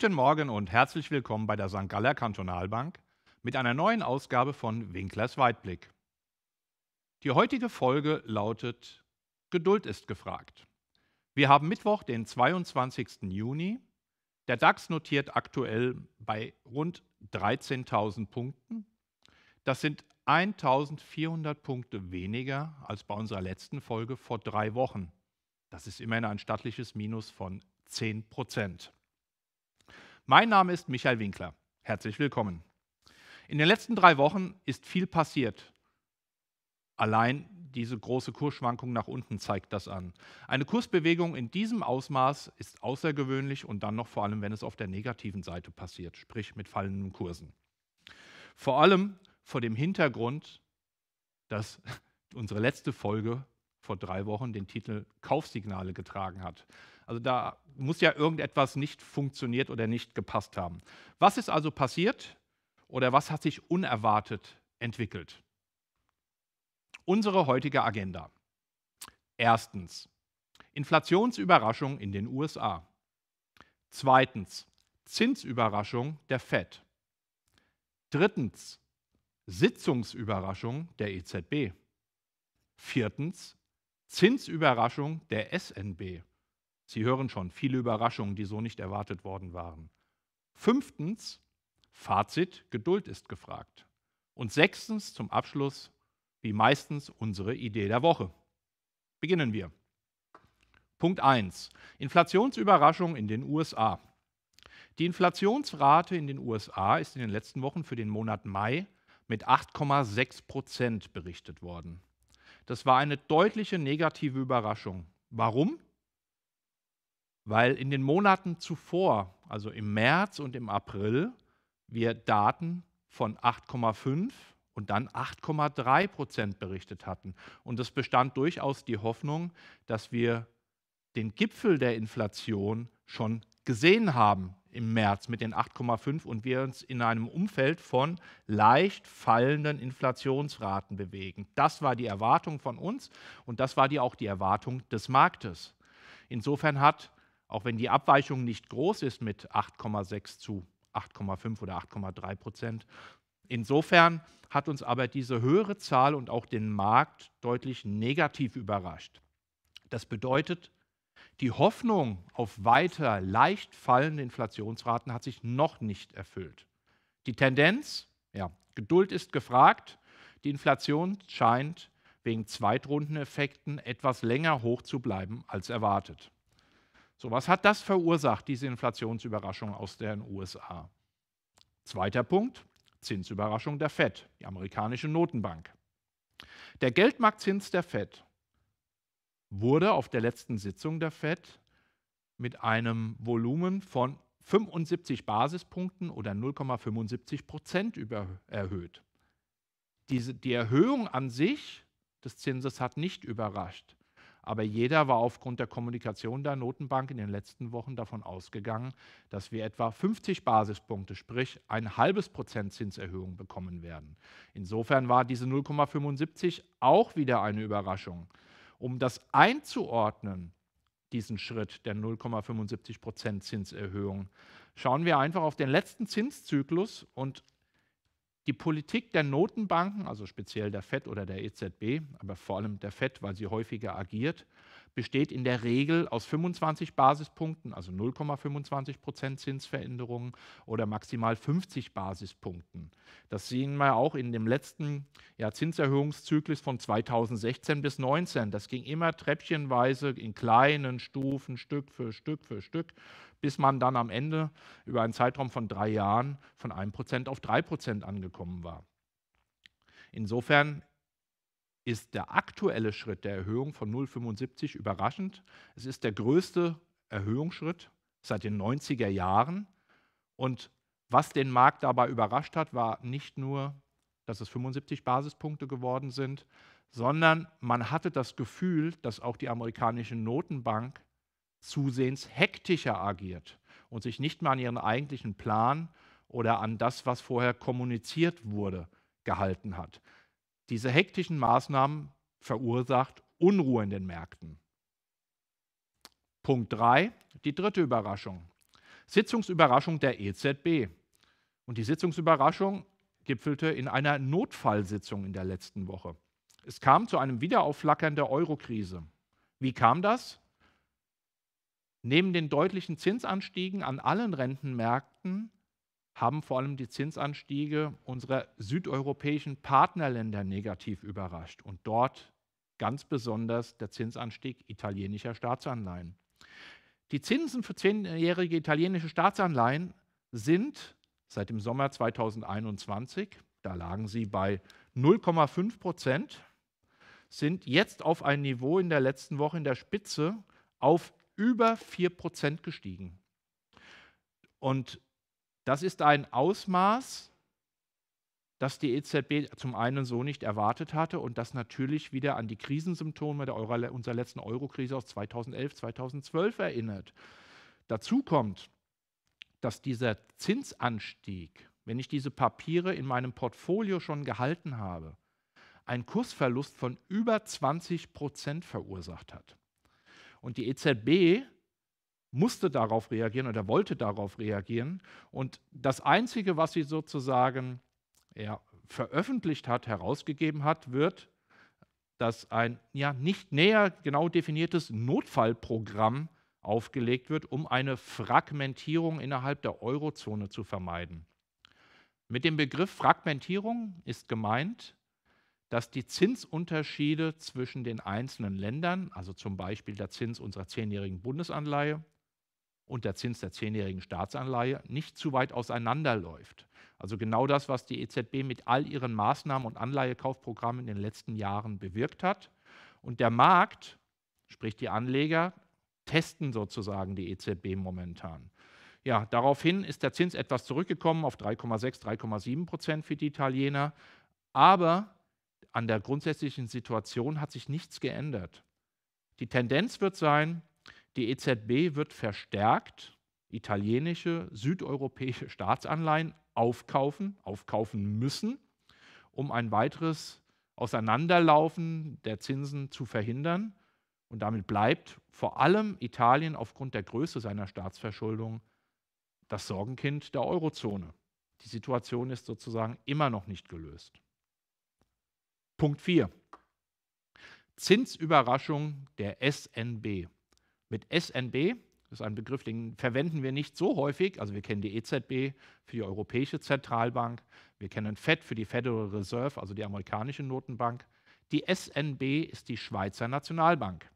Guten Morgen und herzlich willkommen bei der St. Galler Kantonalbank mit einer neuen Ausgabe von Winklers Weitblick. Die heutige Folge lautet Geduld ist gefragt. Wir haben Mittwoch, den 22. Juni. Der DAX notiert aktuell bei rund 13.000 Punkten. Das sind 1.400 Punkte weniger als bei unserer letzten Folge vor drei Wochen. Das ist immerhin ein stattliches Minus von 10 Prozent. Mein Name ist Michael Winkler. Herzlich willkommen. In den letzten drei Wochen ist viel passiert. Allein diese große Kursschwankung nach unten zeigt das an. Eine Kursbewegung in diesem Ausmaß ist außergewöhnlich und dann noch vor allem, wenn es auf der negativen Seite passiert, sprich mit fallenden Kursen. Vor allem vor dem Hintergrund, dass unsere letzte Folge vor drei Wochen den Titel Kaufsignale getragen hat. Also da muss ja irgendetwas nicht funktioniert oder nicht gepasst haben. Was ist also passiert oder was hat sich unerwartet entwickelt? Unsere heutige Agenda. Erstens, Inflationsüberraschung in den USA. Zweitens, Zinsüberraschung der Fed. Drittens, Sitzungsüberraschung der EZB. Viertens, Zinsüberraschung der SNB. Sie hören schon, viele Überraschungen, die so nicht erwartet worden waren. Fünftens, Fazit, Geduld ist gefragt. Und sechstens, zum Abschluss, wie meistens unsere Idee der Woche. Beginnen wir. Punkt 1. Inflationsüberraschung in den USA. Die Inflationsrate in den USA ist in den letzten Wochen für den Monat Mai mit 8,6 Prozent berichtet worden. Das war eine deutliche negative Überraschung. Warum? weil in den Monaten zuvor, also im März und im April, wir Daten von 8,5 und dann 8,3 Prozent berichtet hatten. Und es bestand durchaus die Hoffnung, dass wir den Gipfel der Inflation schon gesehen haben im März mit den 8,5 und wir uns in einem Umfeld von leicht fallenden Inflationsraten bewegen. Das war die Erwartung von uns und das war die, auch die Erwartung des Marktes. Insofern hat auch wenn die Abweichung nicht groß ist mit 8,6 zu 8,5 oder 8,3 Prozent. Insofern hat uns aber diese höhere Zahl und auch den Markt deutlich negativ überrascht. Das bedeutet, die Hoffnung auf weiter leicht fallende Inflationsraten hat sich noch nicht erfüllt. Die Tendenz, ja, Geduld ist gefragt. Die Inflation scheint wegen Zweitrundeneffekten etwas länger hoch zu bleiben als erwartet. So, was hat das verursacht, diese Inflationsüberraschung aus den USA? Zweiter Punkt, Zinsüberraschung der Fed, die amerikanische Notenbank. Der Geldmarktzins der Fed wurde auf der letzten Sitzung der Fed mit einem Volumen von 75 Basispunkten oder 0,75 Prozent erhöht. Diese, die Erhöhung an sich des Zinses hat nicht überrascht. Aber jeder war aufgrund der Kommunikation der Notenbank in den letzten Wochen davon ausgegangen, dass wir etwa 50 Basispunkte, sprich ein halbes Prozent Zinserhöhung bekommen werden. Insofern war diese 0,75 auch wieder eine Überraschung. Um das einzuordnen, diesen Schritt der 0,75 Prozent Zinserhöhung, schauen wir einfach auf den letzten Zinszyklus und die Politik der Notenbanken, also speziell der FED oder der EZB, aber vor allem der FED, weil sie häufiger agiert, besteht in der Regel aus 25 Basispunkten, also 0,25 Prozent Zinsveränderungen oder maximal 50 Basispunkten. Das sehen wir auch in dem letzten ja, Zinserhöhungszyklus von 2016 bis 2019. Das ging immer treppchenweise in kleinen Stufen, Stück für Stück für Stück, bis man dann am Ende über einen Zeitraum von drei Jahren von 1% auf 3% angekommen war. Insofern ist der aktuelle Schritt der Erhöhung von 0,75 überraschend. Es ist der größte Erhöhungsschritt seit den 90er Jahren. Und was den Markt dabei überrascht hat, war nicht nur, dass es 75 Basispunkte geworden sind, sondern man hatte das Gefühl, dass auch die amerikanische Notenbank zusehends hektischer agiert und sich nicht mehr an ihren eigentlichen Plan oder an das, was vorher kommuniziert wurde, gehalten hat. Diese hektischen Maßnahmen verursacht Unruhe in den Märkten. Punkt 3, die dritte Überraschung. Sitzungsüberraschung der EZB. Und die Sitzungsüberraschung gipfelte in einer Notfallsitzung in der letzten Woche. Es kam zu einem Wiederaufflackern der Eurokrise. Wie kam das? Neben den deutlichen Zinsanstiegen an allen Rentenmärkten haben vor allem die Zinsanstiege unserer südeuropäischen Partnerländer negativ überrascht und dort ganz besonders der Zinsanstieg italienischer Staatsanleihen. Die Zinsen für zehnjährige italienische Staatsanleihen sind seit dem Sommer 2021, da lagen sie bei 0,5 Prozent, sind jetzt auf ein Niveau in der letzten Woche in der Spitze auf über 4 Prozent gestiegen. Und das ist ein Ausmaß, das die EZB zum einen so nicht erwartet hatte und das natürlich wieder an die Krisensymptome der Euro, unserer letzten Euro-Krise aus 2011, 2012 erinnert. Dazu kommt, dass dieser Zinsanstieg, wenn ich diese Papiere in meinem Portfolio schon gehalten habe, einen Kursverlust von über 20 Prozent verursacht hat. Und die EZB musste darauf reagieren oder wollte darauf reagieren. Und das Einzige, was sie sozusagen ja, veröffentlicht hat, herausgegeben hat, wird, dass ein ja, nicht näher genau definiertes Notfallprogramm aufgelegt wird, um eine Fragmentierung innerhalb der Eurozone zu vermeiden. Mit dem Begriff Fragmentierung ist gemeint, dass die Zinsunterschiede zwischen den einzelnen Ländern, also zum Beispiel der Zins unserer zehnjährigen Bundesanleihe, und der Zins der zehnjährigen Staatsanleihe nicht zu weit auseinanderläuft. Also genau das, was die EZB mit all ihren Maßnahmen und Anleihekaufprogrammen in den letzten Jahren bewirkt hat. Und der Markt, sprich die Anleger, testen sozusagen die EZB momentan. Ja, daraufhin ist der Zins etwas zurückgekommen auf 3,6, 3,7 Prozent für die Italiener. Aber an der grundsätzlichen Situation hat sich nichts geändert. Die Tendenz wird sein, die EZB wird verstärkt italienische, südeuropäische Staatsanleihen aufkaufen, aufkaufen müssen, um ein weiteres Auseinanderlaufen der Zinsen zu verhindern. Und damit bleibt vor allem Italien aufgrund der Größe seiner Staatsverschuldung das Sorgenkind der Eurozone. Die Situation ist sozusagen immer noch nicht gelöst. Punkt 4. Zinsüberraschung der SNB mit SNB. Das ist ein Begriff, den verwenden wir nicht so häufig. Also wir kennen die EZB für die Europäische Zentralbank, wir kennen FED für die Federal Reserve, also die amerikanische Notenbank. Die SNB ist die Schweizer Nationalbank.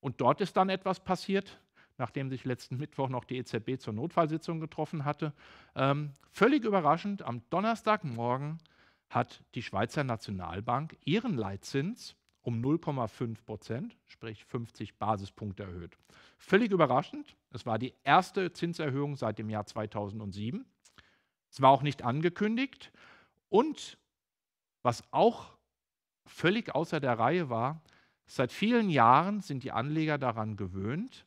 Und dort ist dann etwas passiert, nachdem sich letzten Mittwoch noch die EZB zur Notfallsitzung getroffen hatte. Ähm, völlig überraschend, am Donnerstagmorgen hat die Schweizer Nationalbank ihren Leitzins um 0,5 Prozent, sprich 50 Basispunkte erhöht. Völlig überraschend, es war die erste Zinserhöhung seit dem Jahr 2007. Es war auch nicht angekündigt. Und was auch völlig außer der Reihe war, seit vielen Jahren sind die Anleger daran gewöhnt,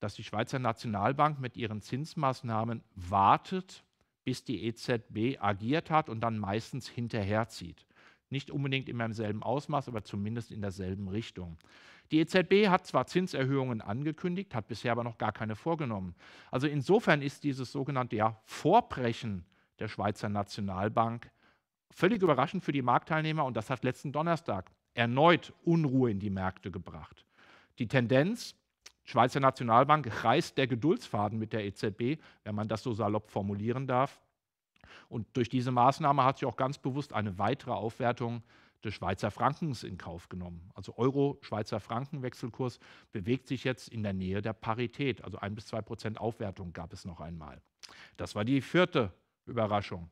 dass die Schweizer Nationalbank mit ihren Zinsmaßnahmen wartet, bis die EZB agiert hat und dann meistens hinterherzieht. Nicht unbedingt immer im selben Ausmaß, aber zumindest in derselben Richtung. Die EZB hat zwar Zinserhöhungen angekündigt, hat bisher aber noch gar keine vorgenommen. Also insofern ist dieses sogenannte ja, Vorbrechen der Schweizer Nationalbank völlig überraschend für die Marktteilnehmer und das hat letzten Donnerstag erneut Unruhe in die Märkte gebracht. Die Tendenz, Schweizer Nationalbank reißt der Geduldsfaden mit der EZB, wenn man das so salopp formulieren darf. Und durch diese Maßnahme hat sie auch ganz bewusst eine weitere Aufwertung des Schweizer Frankens in Kauf genommen. Also Euro-Schweizer Franken-Wechselkurs bewegt sich jetzt in der Nähe der Parität. Also ein bis zwei Prozent Aufwertung gab es noch einmal. Das war die vierte Überraschung.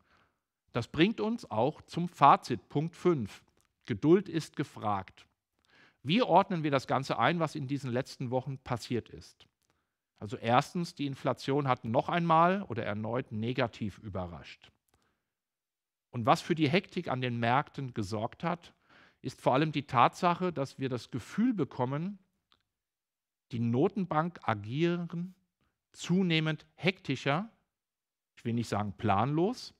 Das bringt uns auch zum Fazit, Punkt 5. Geduld ist gefragt. Wie ordnen wir das Ganze ein, was in diesen letzten Wochen passiert ist? Also erstens, die Inflation hat noch einmal oder erneut negativ überrascht. Und was für die Hektik an den Märkten gesorgt hat, ist vor allem die Tatsache, dass wir das Gefühl bekommen, die Notenbank agieren zunehmend hektischer, ich will nicht sagen planlos,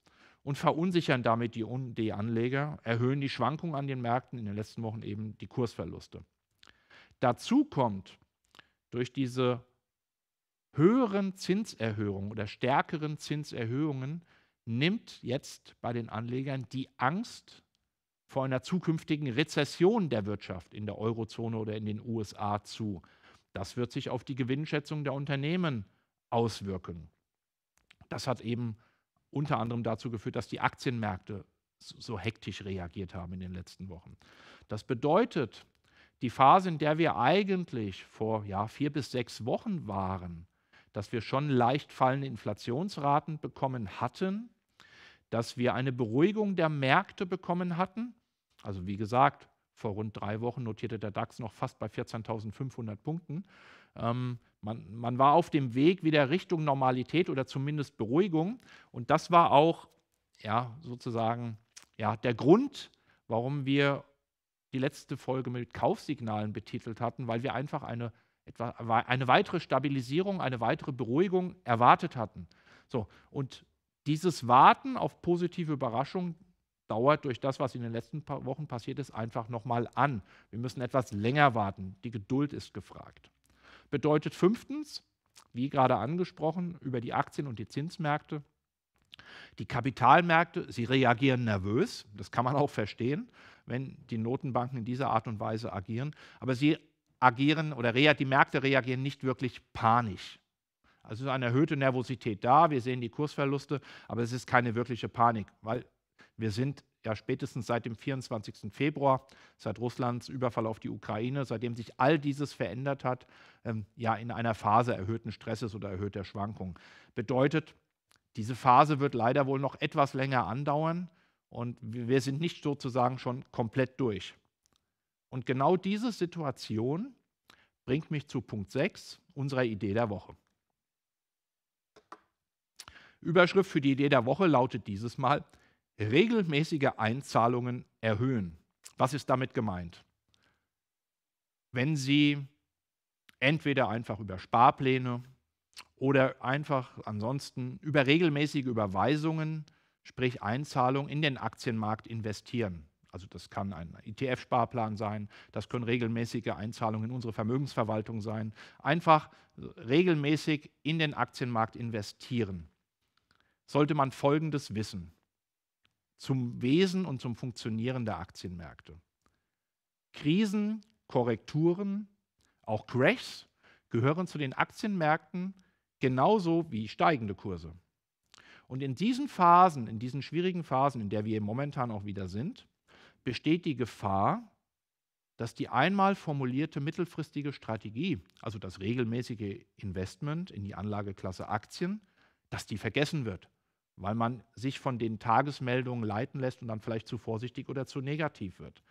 und verunsichern damit die, Anleger, erhöhen die Schwankungen an den Märkten, in den letzten Wochen eben die Kursverluste. Dazu kommt durch diese höheren Zinserhöhungen oder stärkeren Zinserhöhungen nimmt jetzt bei den Anlegern die Angst vor einer zukünftigen Rezession der Wirtschaft in der Eurozone oder in den USA zu. Das wird sich auf die Gewinnschätzung der Unternehmen auswirken. Das hat eben unter anderem dazu geführt, dass die Aktienmärkte so hektisch reagiert haben in den letzten Wochen. Das bedeutet, die Phase, in der wir eigentlich vor ja, vier bis sechs Wochen waren, dass wir schon leicht fallende Inflationsraten bekommen hatten, dass wir eine Beruhigung der Märkte bekommen hatten. Also wie gesagt, vor rund drei Wochen notierte der DAX noch fast bei 14.500 Punkten. Ähm, man, man, war auf dem Weg wieder Richtung Normalität oder zumindest Beruhigung. Und das war auch ja, sozusagen ja, der Grund, warum wir die letzte Folge mit Kaufsignalen betitelt hatten, weil wir einfach eine etwa eine weitere Stabilisierung, eine weitere Beruhigung erwartet hatten. So, und dieses Warten auf positive Überraschungen dauert durch das, was in den letzten Wochen passiert ist, einfach nochmal an. Wir müssen etwas länger warten. Die Geduld ist gefragt. Bedeutet fünftens, wie gerade angesprochen, über die Aktien und die Zinsmärkte. Die Kapitalmärkte, sie reagieren nervös, das kann man auch verstehen, wenn die Notenbanken in dieser Art und Weise agieren, aber sie agieren oder die Märkte reagieren nicht wirklich panisch. Also ist eine erhöhte Nervosität da, wir sehen die Kursverluste, aber es ist keine wirkliche Panik, weil wir sind ja spätestens seit dem 24. Februar, seit Russlands Überfall auf die Ukraine, seitdem sich all dieses verändert hat, ähm, ja in einer Phase erhöhten Stresses oder erhöhter Schwankungen. Bedeutet, diese Phase wird leider wohl noch etwas länger andauern und wir sind nicht sozusagen schon komplett durch. Und genau diese Situation bringt mich zu Punkt 6 unserer Idee der Woche. Überschrift für die Idee der Woche lautet dieses Mal, regelmäßige Einzahlungen erhöhen. Was ist damit gemeint? Wenn Sie entweder einfach über Sparpläne oder einfach ansonsten über regelmäßige Überweisungen, sprich Einzahlungen in den Aktienmarkt investieren. Also das kann ein ETF-Sparplan sein, das können regelmäßige Einzahlungen in unsere Vermögensverwaltung sein. Einfach regelmäßig in den Aktienmarkt investieren. Sollte man Folgendes wissen zum Wesen und zum Funktionieren der Aktienmärkte. Krisen, Korrekturen, auch Crashs gehören zu den Aktienmärkten genauso wie steigende Kurse. Und in diesen Phasen, in diesen schwierigen Phasen, in der wir momentan auch wieder sind, besteht die Gefahr, dass die einmal formulierte mittelfristige Strategie, also das regelmäßige Investment in die Anlageklasse Aktien, dass die vergessen wird, weil man sich von den Tagesmeldungen leiten lässt und dann vielleicht zu vorsichtig oder zu negativ wird.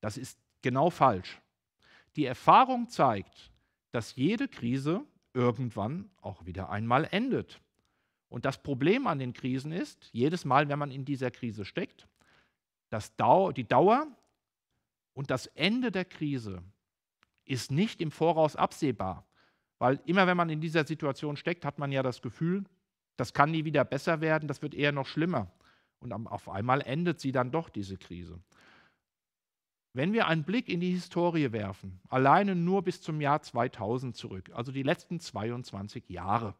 Das ist genau falsch. Die Erfahrung zeigt, dass jede Krise irgendwann auch wieder einmal endet. Und das Problem an den Krisen ist, jedes Mal, wenn man in dieser Krise steckt, das Dau die Dauer und das Ende der Krise ist nicht im Voraus absehbar. Weil immer wenn man in dieser Situation steckt, hat man ja das Gefühl, das kann nie wieder besser werden, das wird eher noch schlimmer. Und auf einmal endet sie dann doch, diese Krise. Wenn wir einen Blick in die Historie werfen, alleine nur bis zum Jahr 2000 zurück, also die letzten 22 Jahre,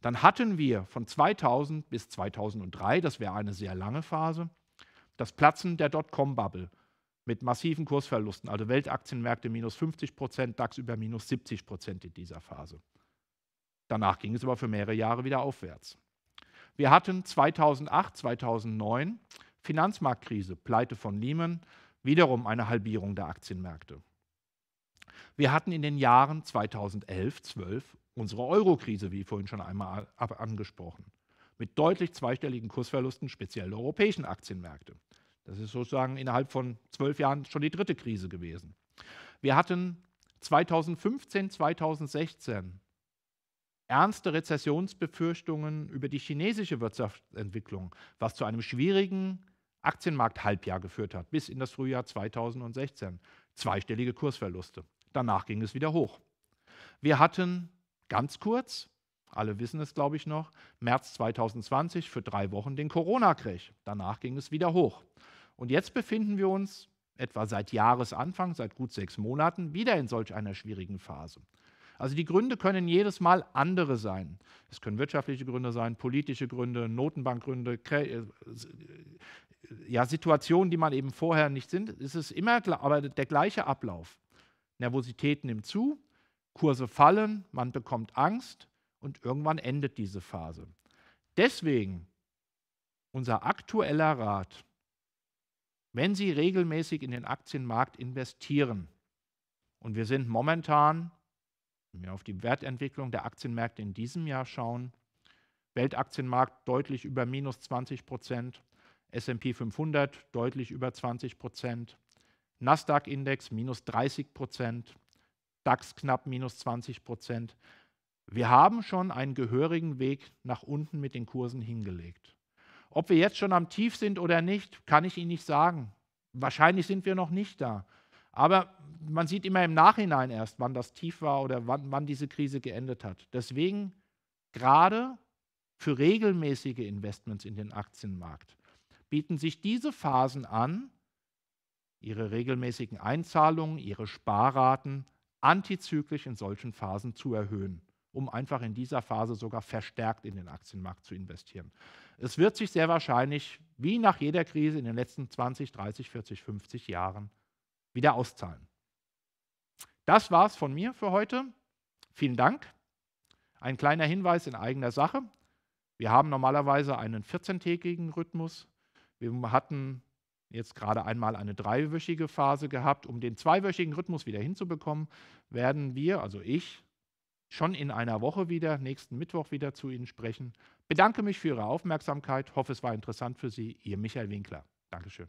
dann hatten wir von 2000 bis 2003, das wäre eine sehr lange Phase, das Platzen der Dotcom-Bubble mit massiven Kursverlusten, also Weltaktienmärkte minus 50 Prozent, DAX über minus 70 Prozent in dieser Phase. Danach ging es aber für mehrere Jahre wieder aufwärts. Wir hatten 2008, 2009 Finanzmarktkrise, Pleite von Lehman, wiederum eine Halbierung der Aktienmärkte. Wir hatten in den Jahren 2011, 12 unsere Euro-Krise, wie vorhin schon einmal angesprochen, mit deutlich zweistelligen Kursverlusten speziell der europäischen Aktienmärkte. Das ist sozusagen innerhalb von zwölf Jahren schon die dritte Krise gewesen. Wir hatten 2015, 2016 ernste Rezessionsbefürchtungen über die chinesische Wirtschaftsentwicklung, was zu einem schwierigen Aktienmarkt-Halbjahr geführt hat, bis in das Frühjahr 2016. Zweistellige Kursverluste. Danach ging es wieder hoch. Wir hatten ganz kurz, alle wissen es glaube ich noch, März 2020 für drei Wochen den Corona-Crash. Danach ging es wieder hoch. Und jetzt befinden wir uns etwa seit Jahresanfang, seit gut sechs Monaten, wieder in solch einer schwierigen Phase. Also die Gründe können jedes Mal andere sein. Es können wirtschaftliche Gründe sein, politische Gründe, Notenbankgründe, äh, äh, ja, Situationen, die man eben vorher nicht sind. Es ist immer aber der gleiche Ablauf. Nervosität nimmt zu, Kurse fallen, man bekommt Angst und irgendwann endet diese Phase. Deswegen unser aktueller Rat, wenn Sie regelmäßig in den Aktienmarkt investieren. Und wir sind momentan, wenn wir auf die Wertentwicklung der Aktienmärkte in diesem Jahr schauen, Weltaktienmarkt deutlich über minus 20 Prozent, SP 500 deutlich über 20 Prozent, Nasdaq-Index minus 30 Prozent, DAX knapp minus 20 Prozent. Wir haben schon einen gehörigen Weg nach unten mit den Kursen hingelegt. Ob wir jetzt schon am Tief sind oder nicht, kann ich Ihnen nicht sagen. Wahrscheinlich sind wir noch nicht da. Aber man sieht immer im Nachhinein erst, wann das tief war oder wann, wann diese Krise geendet hat. Deswegen gerade für regelmäßige Investments in den Aktienmarkt bieten sich diese Phasen an, ihre regelmäßigen Einzahlungen, ihre Sparraten antizyklisch in solchen Phasen zu erhöhen, um einfach in dieser Phase sogar verstärkt in den Aktienmarkt zu investieren. Es wird sich sehr wahrscheinlich, wie nach jeder Krise in den letzten 20, 30, 40, 50 Jahren, wieder auszahlen. Das war es von mir für heute. Vielen Dank. Ein kleiner Hinweis in eigener Sache. Wir haben normalerweise einen 14-tägigen Rhythmus. Wir hatten jetzt gerade einmal eine dreiwöchige Phase gehabt. Um den zweiwöchigen Rhythmus wieder hinzubekommen, werden wir, also ich, schon in einer Woche wieder, nächsten Mittwoch wieder zu Ihnen sprechen. Bedanke mich für Ihre Aufmerksamkeit, hoffe es war interessant für Sie. Ihr Michael Winkler. Dankeschön.